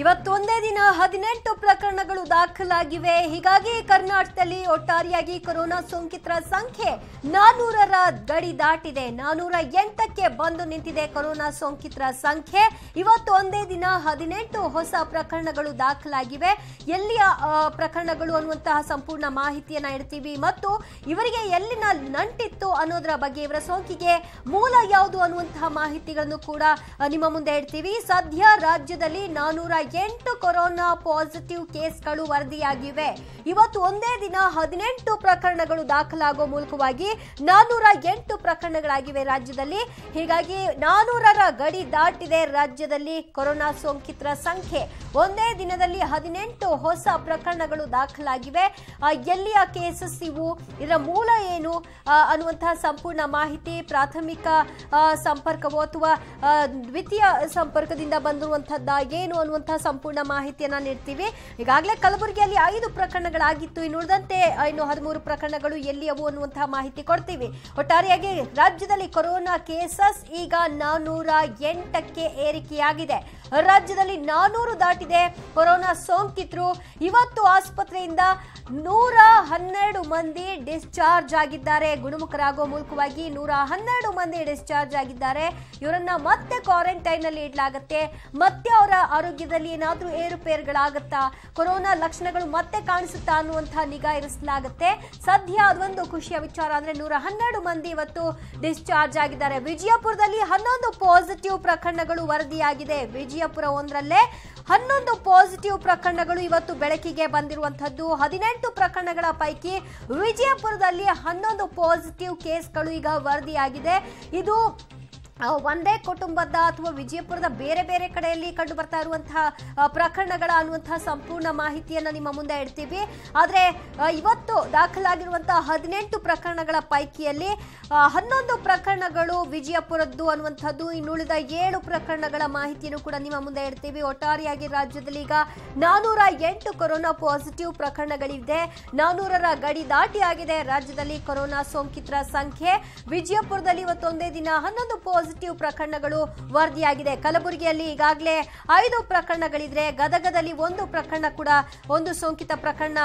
ಇವತ್ತೊಂದೇ ದಿನ ಹದಿನೆಂಟು ಪ್ರಕರಣಗಳು ದಾಖಲಾಗಿವೆ ಹೀಗಾಗಿ ಕರ್ನಾಟಕದಲ್ಲಿ ಒಟ್ಟಾರೆಯಾಗಿ ಕೊರೋನಾ ಸೋಂಕಿತರ ಸಂಖ್ಯೆ ನಾನೂರರ ಗಡಿ ದಾಟಿದೆ ನಾನೂರ ಎಂಟಕ್ಕೆ ಬಂದು ನಿಂತಿದೆ ಕೊರೋನಾ ಸೋಂಕಿತರ ಸಂಖ್ಯೆ ಇವತ್ತು ಒಂದೇ ದಿನ ಹದಿನೆಂಟು ಹೊಸ ಪ್ರಕರಣಗಳು ದಾಖಲಾಗಿವೆ ಎಲ್ಲಿಯ ಪ್ರಕರಣಗಳು ಅನ್ನುವಂತಹ ಸಂಪೂರ್ಣ ಮಾಹಿತಿಯನ್ನ ಇಡ್ತೀವಿ ಮತ್ತು ಇವರಿಗೆ ಎಲ್ಲಿನ ನಂಟಿತ್ತು ಅನ್ನೋದರ ಬಗ್ಗೆ ಇವರ ಸೋಂಕಿಗೆ ಮೂಲ ಯಾವುದು ಅನ್ನುವಂತಹ ಮಾಹಿತಿಗಳನ್ನು ಕೂಡ ನಿಮ್ಮ ಮುಂದೆ ಇಡ್ತೀವಿ ಸದ್ಯ ರಾಜ್ಯದಲ್ಲಿ ನಾನೂರ ಎಂಟು ಕೊರೋನಾ ಪಾಸಿಟಿವ್ ಕೇಸ್ಗಳು ವರದಿಯಾಗಿವೆ ಇವತ್ತು ಒಂದೇ ದಿನ ಹದಿನೆಂಟು ಪ್ರಕರಣಗಳು ದಾಖಲಾಗುವ ಮೂಲಕವಾಗಿ ನಾನೂರ ಎಂಟು ಪ್ರಕರಣಗಳಾಗಿವೆ ರಾಜ್ಯದಲ್ಲಿ ಹೀಗಾಗಿ ನಾನೂರರ ಗಡಿ ದಾಟಿದೆ ರಾಜ್ಯದಲ್ಲಿ ಕೊರೋನಾ ಸೋಂಕಿತರ ಸಂಖ್ಯೆ ಒಂದೇ ದಿನದಲ್ಲಿ ಹದಿನೆಂಟು ಹೊಸ ಪ್ರಕರಣಗಳು ದಾಖಲಾಗಿವೆ ಎಲ್ಲಿಯ ಕೇಸಸ್ ಇವು ಇದರ ಮೂಲ ಏನು ಅನ್ನುವಂತಹ ಸಂಪೂರ್ಣ ಮಾಹಿತಿ ಪ್ರಾಥಮಿಕ ಸಂಪರ್ಕವೋ ಅಥವಾ ದ್ವಿತೀಯ ಸಂಪರ್ಕದಿಂದ ಬಂದಿರುವಂಥದ್ದ ಏನು ಅನ್ನುವಂಥ ಸಂಪೂರ್ಣ ಮಾಹಿತಿಯನ್ನ ನೀಡ್ತೀವಿ ಈಗಾಗಲೇ ಕಲಬುರಗಿಯಲ್ಲಿ ಐದು ಪ್ರಕರಣಗಳಾಗಿತ್ತು ಇನ್ನುಳಿದಂತೆ ಇನ್ನು ಹದಿಮೂರು ಪ್ರಕರಣಗಳು ಎಲ್ಲಿಯವು ಅನ್ನುವಂತಹ ಮಾಹಿತಿ ಕೊಡ್ತೀವಿ ಒಟ್ಟಾರೆಯಾಗಿ ರಾಜ್ಯದಲ್ಲಿ ಕೊರೋನಾ ಕೇಸಸ್ ಈಗ ನಾನೂರ ಎಂಟಕ್ಕೆ ಏರಿಕೆಯಾಗಿದೆ ರಾಜ್ಯದಲ್ಲಿ ನಾನೂರು ದಾಟಿದೆ ಕೊರೋನಾ ಸೋಂಕಿತರು ಇವತ್ತು ಆಸ್ಪತ್ರೆಯಿಂದ ನೂರ ಹನ್ನೆರಡು ಮಂದಿ ಡಿಸ್ಚಾರ್ಜ್ ಆಗಿದ್ದಾರೆ ಗುಣಮುಖರಾಗೋ ಮೂಲಕವಾಗಿ ನೂರ ಹನ್ನೆರಡು ಮಂದಿ ಡಿಸ್ಚಾರ್ಜ್ ಆಗಿದ್ದಾರೆ ಇವರನ್ನ ಮತ್ತೆ ಕ್ವಾರಂಟೈನ್ ಅಲ್ಲಿ ಇಡಲಾಗುತ್ತೆ ಮತ್ತೆ ಅವರ ಆರೋಗ್ಯದಲ್ಲಿ ಏನಾದರೂ ಏರುಪೇರುಗಳಾಗುತ್ತಾ ಕೊರೋನಾ ಲಕ್ಷಣಗಳು ಮತ್ತೆ ಕಾಣಿಸುತ್ತಾ ಅನ್ನುವಂತಹ ನಿಗಾ ಇರಿಸಲಾಗುತ್ತೆ ಸದ್ಯ ಅದೊಂದು ಖುಷಿಯ ವಿಚಾರ ಅಂದ್ರೆ ನೂರ ಹನ್ನೆರಡು ಮಂದಿ ಇವತ್ತು ಡಿಸ್ಚಾರ್ಜ್ ಆಗಿದ್ದಾರೆ ವಿಜಯಪುರದಲ್ಲಿ ಹನ್ನೊಂದು ಪಾಸಿಟಿವ್ ಪ್ರಕರಣಗಳು ವರದಿಯಾಗಿದೆ ವಿಜಯಪುರ ಒಂದರಲ್ಲೇ ಹನ್ನೊಂದು ಪಾಸಿಟಿವ್ ಪ್ರಕರಣಗಳು ಇವತ್ತು ಬೆಳಕಿಗೆ ಬಂದಿರುವಂತಹದ್ದು ಹದಿನೆಂಟು ಪ್ರಕರಣಗಳ ಪೈಕಿ ವಿಜಯಪುರದಲ್ಲಿ ಹನ್ನೊಂದು ಪಾಸಿಟಿವ್ ಕೇಸ್ಗಳು ಈಗ ವರದಿಯಾಗಿದೆ ಇದು ಒಂದೇ ಕುಟುಂಬದ ಅಥವಾ ವಿಜಯಪುರದ ಬೇರೆ ಬೇರೆ ಕಡೆಯಲ್ಲಿ ಕಂಡು ಬರ್ತಾ ಇರುವಂತಹ ಪ್ರಕರಣಗಳ ಅನ್ನುವಂತಹ ಸಂಪೂರ್ಣ ಮಾಹಿತಿಯನ್ನು ನಿಮ್ಮ ಮುಂದೆ ಇಡ್ತೀವಿ ಆದರೆ ಇವತ್ತು ದಾಖಲಾಗಿರುವಂತಹ ಹದಿನೆಂಟು ಪ್ರಕರಣಗಳ ಪೈಕಿಯಲ್ಲಿ ಹನ್ನೊಂದು ಪ್ರಕರಣಗಳು ವಿಜಯಪುರದ್ದು ಅನ್ನುವಂಥದ್ದು ಇನ್ನುಳಿದ ಏಳು ಪ್ರಕರಣಗಳ ಮಾಹಿತಿಯನ್ನು ಕೂಡ ನಿಮ್ಮ ಮುಂದೆ ಇಡ್ತೀವಿ ಒಟ್ಟಾರೆಯಾಗಿ ರಾಜ್ಯದಲ್ಲಿ ಈಗ ನಾನೂರ ಎಂಟು ಕೊರೋನಾ ಪಾಸಿಟಿವ್ ಪ್ರಕರಣಗಳಿದೆ ನಾನೂರರ ಗಡಿ ದಾಟಿ ಆಗಿದೆ ರಾಜ್ಯದಲ್ಲಿ ಕೊರೋನಾ ಸೋಂಕಿತರ ಸಂಖ್ಯೆ ವಿಜಯಪುರದಲ್ಲಿ ಇವತ್ತೊಂದೇ ದಿನ ಹನ್ನೊಂದು ಪಾಸಿಟಿವ್ ಪ್ರಕರಣಗಳು ವರದಿಯಾಗಿದೆ ಕಲಬುರಗಿಯಲ್ಲಿ ಈಗಾಗಲೇ ಐದು ಪ್ರಕರಣಗಳಿದ್ರೆ ಗದಗದಲ್ಲಿ ಒಂದು ಪ್ರಕರಣ ಕೂಡ ಒಂದು ಸೋಂಕಿತ ಪ್ರಕರಣ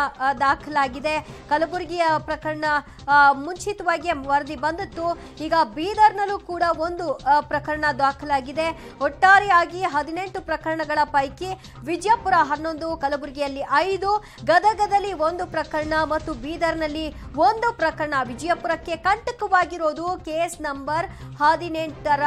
ದಾಖಲಾಗಿದೆ ಕಲಬುರಗಿಯ ಪ್ರಕರಣ ಮುಂಚಿತವಾಗಿ ವರದಿ ಬಂದಿತ್ತು ಈಗ ಬೀದರ್ನಲ್ಲೂ ಕೂಡ ಒಂದು ಪ್ರಕರಣ ದಾಖಲಾಗಿದೆ ಒಟ್ಟಾರೆಯಾಗಿ ಹದಿನೆಂಟು ಪ್ರಕರಣಗಳ ಪೈಕಿ ವಿಜಯಪುರ ಹನ್ನೊಂದು ಕಲಬುರಗಿಯಲ್ಲಿ ಐದು ಗದಗದಲ್ಲಿ ಒಂದು ಪ್ರಕರಣ ಮತ್ತು ಬೀದರ್ನಲ್ಲಿ ಒಂದು ಪ್ರಕರಣ ವಿಜಯಪುರಕ್ಕೆ ಕಂಟಕವಾಗಿರೋದು ಕೇಸ್ ನಂಬರ್ ಹದಿನೆಂಟು ನಂತರ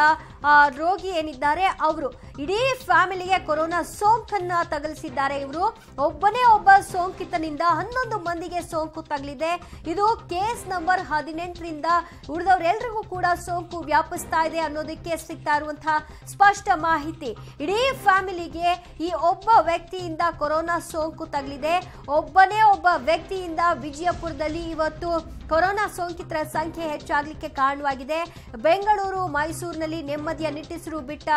ರೋಗಿ ಏನಿದ್ದಾರೆ ಅವರು ಇಡೀ ಫ್ಯಾಮಿಲಿಗೆ ಕೊರೋನಾ ಸೋಂಕನ್ನು ತಗಲಿಸಿದ್ದಾರೆ ಇವರು ಒಬ್ಬನೇ ಒಬ್ಬ ಸೋಂಕಿತನಿಂದ ಹನ್ನೊಂದು ಮಂದಿಗೆ ಸೋಂಕು ತಗಲಿದೆ ಇದು ಕೇಸ್ ನಂಬರ್ ಹದಿನೆಂಟರಿಂದ ಉಳಿದವರೆಲ್ಲರಿಗೂ ಕೂಡ ಸೋಂಕು ವ್ಯಾಪಿಸ್ತಾ ಇದೆ ಅನ್ನೋದಕ್ಕೆ ಸಿಗ್ತಾ ಇರುವಂತಹ ಸ್ಪಷ್ಟ ಮಾಹಿತಿ ಇಡೀ ಫ್ಯಾಮಿಲಿಗೆ ಈ ಒಬ್ಬ ವ್ಯಕ್ತಿಯಿಂದ ಕೊರೋನಾ ಸೋಂಕು ತಗಲಿದೆ ಒಬ್ಬನೇ ಒಬ್ಬ ವ್ಯಕ್ತಿಯಿಂದ ವಿಜಯಪುರದಲ್ಲಿ ಇವತ್ತು ಕೊರೋನಾ ಸೋಂಕಿತರ ಸಂಖ್ಯೆ ಹೆಚ್ಚಾಗಲಿಕ್ಕೆ ಕಾರಣವಾಗಿದೆ ಬೆಂಗಳೂರು ಮೈಸೂರಿನಲ್ಲಿ ನೆಮ್ಮದಿಯ ನಿಟ್ಟಿಸಿರು ಬಿಟ್ಟ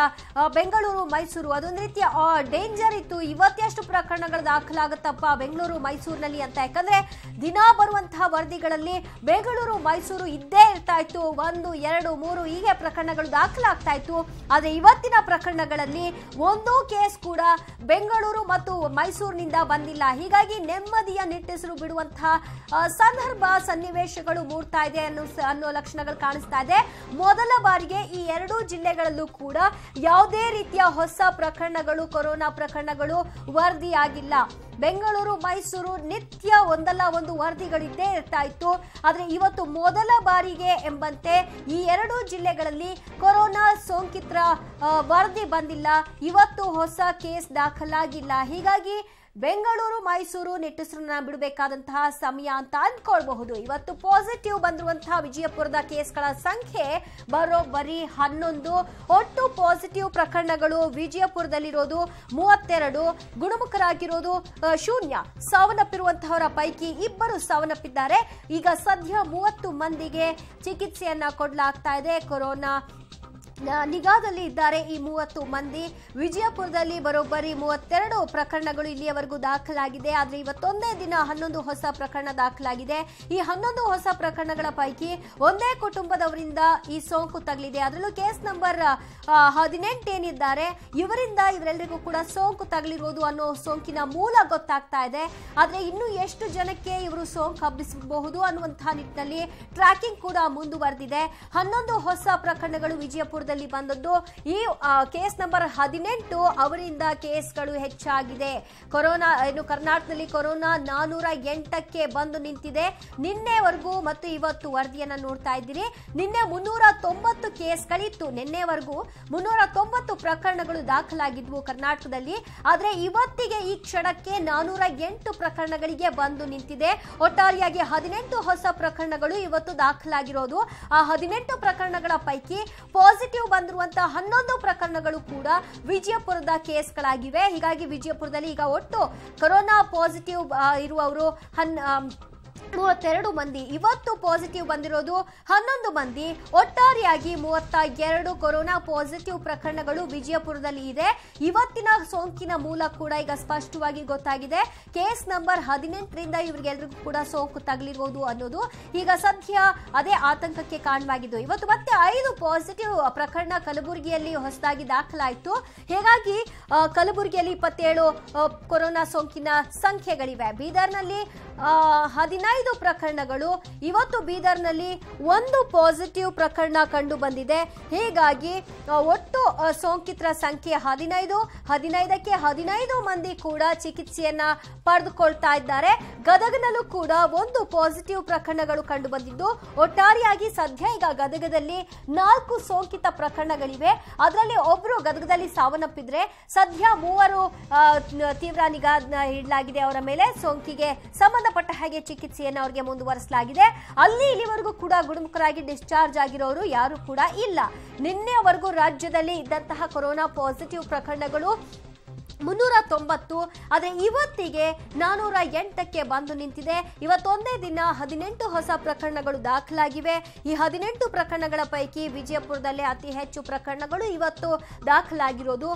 ಬೆಂಗಳೂರು ಮೈಸೂರು ಅದೊಂದು ರೀತಿಯ ಡೇಂಜರ್ ಇತ್ತು ಇವತ್ತೆಷ್ಟು ಪ್ರಕರಣಗಳು ದಾಖಲಾಗುತ್ತಪ್ಪ ಬೆಂಗಳೂರು ಮೈಸೂರಿನಲ್ಲಿ ಅಂತ ಯಾಕಂದ್ರೆ ದಿನ ಬರುವಂತಹ ವರದಿಗಳಲ್ಲಿ ಬೆಂಗಳೂರು ಮೈಸೂರು ಇದ್ದೇ ಇರ್ತಾ ಇತ್ತು ಒಂದು ಎರಡು ಮೂರು ಹೀಗೆ ಪ್ರಕರಣಗಳು ದಾಖಲಾಗ್ತಾ ಇತ್ತು ಆದರೆ ಇವತ್ತಿನ ಪ್ರಕರಣಗಳಲ್ಲಿ ಒಂದೂ ಕೇಸ್ ಕೂಡ ಬೆಂಗಳೂರು ಮತ್ತು ಮೈಸೂರಿನಿಂದ ಬಂದಿಲ್ಲ ಹೀಗಾಗಿ ನೆಮ್ಮದಿಯ ನಿಟ್ಟೆಸರು ಬಿಡುವಂತಹ ಸಂದರ್ಭ ಸನ್ನಿವೇಶಗಳು ಮೂಡ್ತಾ ಇದೆ ಅನ್ನೋ ಅನ್ನೋ ಲಕ್ಷಣಗಳು ಕಾಣಿಸ್ತಾ ಇದೆ ಮೊದಲ ಬಾರಿಗೆ ಈ ಎರಡೂ ಜಿಲ್ಲೆಗಳಲ್ಲೂ ಕೂಡ ಯಾವುದೇ ರೀತಿಯ ಹೊಸ ಪ್ರಕರಣಗಳು ಕೊರೋನಾ ಪ್ರಕರಣಗಳು ವರದಿಯಾಗಿಲ್ಲ ಬೆಂಗಳೂರು ಮೈಸೂರು ನಿತ್ಯ ಒಂದಲ್ಲ ಒಂದು ವರದಿಗಳಿದ್ದೇ ಇರ್ತಾ ಇತ್ತು ಆದರೆ ಇವತ್ತು ಮೊದಲ ಬಾರಿಗೆ ಎಂಬಂತೆ ಈ ಎರಡು ಜಿಲ್ಲೆಗಳಲ್ಲಿ ಕೊರೋನಾ ಸೋಂಕಿತರ ವರದಿ ಬಂದಿಲ್ಲ ಇವತ್ತು ಹೊಸ ಕೇಸ್ ದಾಖಲಾಗಿಲ್ಲ ಹೀಗಾಗಿ ಬೆಂಗಳೂರು ಮೈಸೂರು ನಿಟ್ಟುಸಿರನ್ನ ಬಿಡಬೇಕಾದಂತಹ ಸಮಯ ಅಂತ ಅಂದ್ಕೊಳ್ಬಹುದು ಇವತ್ತು ಪಾಸಿಟಿವ್ ಬಂದಿರುವಂತಹ ವಿಜಯಪುರದ ಕೇಸ್ಗಳ ಸಂಖ್ಯೆ ಬರೋಬ್ಬರಿ ಹನ್ನೊಂದು ಒಟ್ಟು ಪಾಸಿಟಿವ್ ಪ್ರಕರಣಗಳು ವಿಜಯಪುರದಲ್ಲಿರೋದು ಮೂವತ್ತೆರಡು ಗುಣಮುಖರಾಗಿರೋದು ಶೂನ್ಯ ಸಾವನ್ನಪ್ಪಿರುವಂತಹವರ ಪೈಕಿ ಇಬ್ಬರು ಸಾವನ್ನಪ್ಪಿದ್ದಾರೆ ಈಗ ಸದ್ಯ ಮೂವತ್ತು ಮಂದಿಗೆ ಚಿಕಿತ್ಸೆಯನ್ನ ಕೊಡಲಾಗ್ತಾ ಇದೆ ಕೊರೋನಾ ನಿಗಾದಲ್ಲಿ ಇದ್ದಾರೆ ಈ ಮೂವತ್ತು ಮಂದಿ ವಿಜಯಪುರದಲ್ಲಿ ಬರೋಬ್ಬರಿ ಮೂವತ್ತೆರಡು ಪ್ರಕರಣಗಳು ಇಲ್ಲಿಯವರೆಗೂ ದಾಖಲಾಗಿದೆ ಆದರೆ ಇವತ್ತೊಂದೇ ದಿನ ಹನ್ನೊಂದು ಹೊಸ ಪ್ರಕರಣ ದಾಖಲಾಗಿದೆ ಈ ಹನ್ನೊಂದು ಹೊಸ ಪ್ರಕರಣಗಳ ಪೈಕಿ ಒಂದೇ ಕುಟುಂಬದವರಿಂದ ಈ ಸೋಂಕು ತಗಲಿದೆ ಅದರಲ್ಲೂ ಕೇಸ್ ನಂಬರ್ ಏನಿದ್ದಾರೆ ಇವರಿಂದ ಇವರೆಲ್ಲರಿಗೂ ಕೂಡ ಸೋಂಕು ತಗಲಿರುವುದು ಅನ್ನೋ ಸೋಂಕಿನ ಮೂಲ ಗೊತ್ತಾಗ್ತಾ ಇದೆ ಆದರೆ ಇನ್ನೂ ಎಷ್ಟು ಜನಕ್ಕೆ ಇವರು ಸೋಂಕು ಹಬ್ಬಿಸಬಹುದು ಅನ್ನುವಂತಹ ನಿಟ್ಟಿನಲ್ಲಿ ಟ್ರ್ಯಾಕಿಂಗ್ ಕೂಡ ಮುಂದುವರೆದಿದೆ ಹನ್ನೊಂದು ಹೊಸ ಪ್ರಕರಣಗಳು ವಿಜಯಪುರ ಬಂದದ್ದು ಈ ಕೇಸ್ ನಂಬರ್ ಹದಿನೆಂಟು ಅವರಿಂದ ಕೇಸ್ಗಳು ಹೆಚ್ಚಾಗಿದೆ ಕೊರೋನಾ ಏನು ಕರ್ನಾಟಕದಲ್ಲಿ ಕೊರೋನಾ ನಾನೂರ ಎಂಟಕ್ಕೆ ಬಂದು ನಿಂತಿದೆ ನಿನ್ನೆವರೆಗೂ ಮತ್ತು ಇವತ್ತು ವರದಿಯನ್ನು ನೋಡ್ತಾ ಇದ್ದೀರಿ ನಿನ್ನೆ ಮುನ್ನೂರ ತೊಂಬತ್ತು ಕೇಸ್ಗಳಿತ್ತು ನಿನ್ನೆವರೆಗೂ ಮುನ್ನೂರ ತೊಂಬತ್ತು ಪ್ರಕರಣಗಳು ದಾಖಲಾಗಿದ್ವು ಕರ್ನಾಟಕದಲ್ಲಿ ಆದರೆ ಇವತ್ತಿಗೆ ಈ ಕ್ಷಣಕ್ಕೆ ನಾನೂರ ಎಂಟು ಪ್ರಕರಣಗಳಿಗೆ ಬಂದು ನಿಂತಿದೆ ಒಟ್ಟಾರೆಯಾಗಿ ಹದಿನೆಂಟು ಹೊಸ ಪ್ರಕರಣಗಳು ಇವತ್ತು ದಾಖಲಾಗಿರೋದು ಆ ಹದಿನೆಂಟು ಪ್ರಕರಣಗಳ ಪೈಕಿ ಪಾಸಿಟಿವ್ ಪಾಸಿಟಿವ್ ಬಂದಿರುವಂತಹ ಹನ್ನೊಂದು ಪ್ರಕರಣಗಳು ಕೂಡ ವಿಜಯಪುರದ ಕೇಸ್ಗಳಾಗಿವೆ ಹೀಗಾಗಿ ವಿಜಯಪುರದಲ್ಲಿ ಈಗ ಒಟ್ಟು ಕೊರೋನಾ ಪಾಸಿಟಿವ್ ಇರುವವರು ಹನ್ ಮೂವತ್ತೆರಡು ಮಂದಿ ಇವತ್ತು ಪಾಸಿಟಿವ್ ಬಂದಿರೋದು ಹನ್ನೊಂದು ಮಂದಿ ಒಟ್ಟಾರೆಯಾಗಿ ಮೂವತ್ತ ಎರಡು ಕೊರೋನಾ ಪಾಸಿಟಿವ್ ಪ್ರಕರಣಗಳು ವಿಜಯಪುರದಲ್ಲಿ ಇದೆ ಇವತ್ತಿನ ಸೋಂಕಿನ ಮೂಲ ಕೂಡ ಈಗ ಸ್ಪಷ್ಟವಾಗಿ ಗೊತ್ತಾಗಿದೆ ಕೇಸ್ ನಂಬರ್ ಹದಿನೆಂಟರಿಂದ ಇವರಿಗೆಲ್ಲರಿಗೂ ಕೂಡ ಸೋಂಕು ತಗಲಿರಬಹುದು ಅನ್ನೋದು ಈಗ ಸದ್ಯ ಅದೇ ಆತಂಕಕ್ಕೆ ಕಾರಣವಾಗಿದ್ದು ಇವತ್ತು ಮತ್ತೆ ಐದು ಪಾಸಿಟಿವ್ ಪ್ರಕರಣ ಕಲಬುರಗಿಯಲ್ಲಿ ಹೊಸದಾಗಿ ದಾಖಲಾಯಿತು ಹೀಗಾಗಿ ಕಲಬುರಗಿಯಲ್ಲಿ ಇಪ್ಪತ್ತೇಳು ಕೊರೋನಾ ಸೋಂಕಿನ ಸಂಖ್ಯೆಗಳಿವೆ ಬೀದರ್ನಲ್ಲಿ ಹದಿನೈದು ಪ್ರಕರಣಗಳು ಇವತ್ತು ಬೀದರ್ನಲ್ಲಿ ಒಂದು ಪಾಸಿಟಿವ್ ಪ್ರಕರಣ ಕಂಡು ಬಂದಿದೆ ಹೀಗಾಗಿ ಒಟ್ಟು ಸೋಂಕಿತರ ಸಂಖ್ಯೆ ಹದಿನೈದು ಹದಿನೈದಕ್ಕೆ ಹದಿನೈದು ಮಂದಿ ಕೂಡ ಚಿಕಿತ್ಸೆಯನ್ನ ಪಡೆದುಕೊಳ್ತಾ ಇದ್ದಾರೆ ಗದಗನಲ್ಲೂ ಕೂಡ ಒಂದು ಪಾಸಿಟಿವ್ ಪ್ರಕರಣಗಳು ಕಂಡು ಬಂದಿದ್ದು ಒಟ್ಟಾರೆಯಾಗಿ ಸದ್ಯ ಈಗ ಗದಗದಲ್ಲಿ ನಾಲ್ಕು ಸೋಂಕಿತ ಪ್ರಕರಣಗಳಿವೆ ಅದರಲ್ಲಿ ಒಬ್ಬರು ಗದಗದಲ್ಲಿ ಸಾವನ್ನಪ್ಪಿದ್ರೆ ಸದ್ಯ ಮೂವರು ತೀವ್ರ ನಿಗಾ ಇಡಲಾಗಿದೆ ಅವರ ಮೇಲೆ ಸೋಂಕಿಗೆ ಸಂಬಂಧ ಸಂಬಂಧಪಟ್ಟ ಹಾಗೆ ಚಿಕಿತ್ಸೆಯನ್ನು ಅವರಿಗೆ ಮುಂದುವರೆಸಲಾಗಿದೆ ಅಲ್ಲಿ ಇಲ್ಲಿವರೆಗೂ ಕೂಡ ಗುಣಮುಖರಾಗಿ ಡಿಸ್ಚಾರ್ಜ್ ಆಗಿರೋರು ಯಾರು ಕೂಡ ಇಲ್ಲ ನಿನ್ನೆವರೆಗೂ ರಾಜ್ಯದಲ್ಲಿ ಇದ್ದಂತಹ ಕೊರೋನಾ ಪಾಸಿಟಿವ್ ಪ್ರಕರಣಗಳು ಮುನ್ನೂರ ತೊಂಬತ್ತು ಆದರೆ ಇವತ್ತಿಗೆ ನಾನೂರ ಎಂಟಕ್ಕೆ ಬಂದು ನಿಂತಿದೆ ಇವತ್ತೊಂದೇ ದಿನ ಹದಿನೆಂಟು ಹೊಸ ಪ್ರಕರಣಗಳು ದಾಖಲಾಗಿವೆ ಈ ಹದಿನೆಂಟು ಪ್ರಕರಣಗಳ ಪೈಕಿ ವಿಜಯಪುರದಲ್ಲಿ ಅತಿ ಹೆಚ್ಚು ಪ್ರಕರಣಗಳು ಇವತ್ತು ದಾಖಲಾಗಿರೋದು